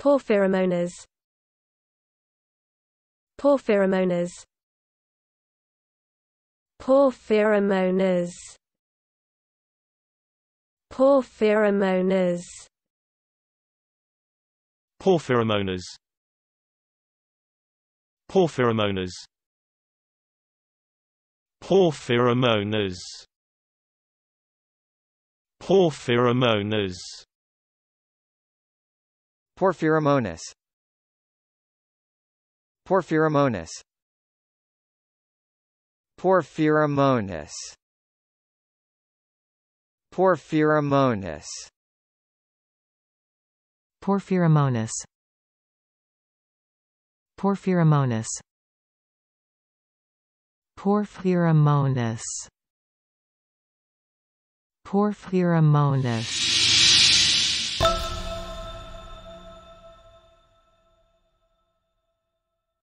Porphyromonas Porphyromonas Porphyromonas Porphyromonas Porphyromonas Porphyromonas Porphyromonas Porphyromonas Porphyromonas Porphyromonas Porphyromonas Porphyromonas Porphyromonas Porphyromonas Porphyromonas Porphyromonas